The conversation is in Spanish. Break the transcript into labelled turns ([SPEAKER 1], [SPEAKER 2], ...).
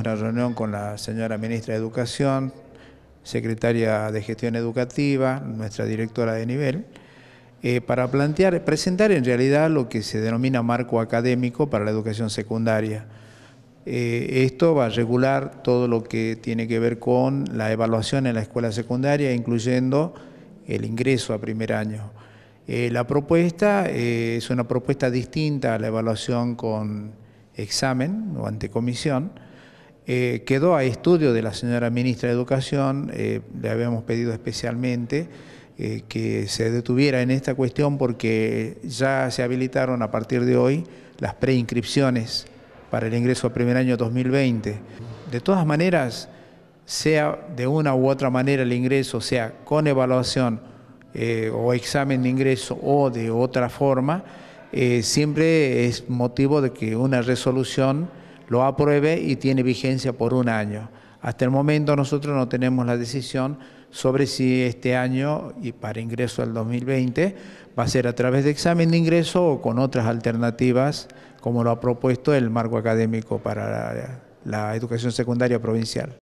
[SPEAKER 1] una reunión con la señora ministra de Educación, secretaria de Gestión Educativa, nuestra directora de nivel, eh, para plantear, presentar en realidad lo que se denomina marco académico para la educación secundaria. Eh, esto va a regular todo lo que tiene que ver con la evaluación en la escuela secundaria, incluyendo el ingreso a primer año. Eh, la propuesta es una propuesta distinta a la evaluación con examen o ante comisión, eh, quedó a estudio de la señora ministra de Educación, eh, le habíamos pedido especialmente eh, que se detuviera en esta cuestión porque ya se habilitaron a partir de hoy las preinscripciones para el ingreso a primer año 2020. De todas maneras, sea de una u otra manera el ingreso, sea con evaluación o examen de ingreso o de otra forma, siempre es motivo de que una resolución lo apruebe y tiene vigencia por un año. Hasta el momento nosotros no tenemos la decisión sobre si este año y para ingreso al 2020 va a ser a través de examen de ingreso o con otras alternativas como lo ha propuesto el marco académico para la educación secundaria provincial.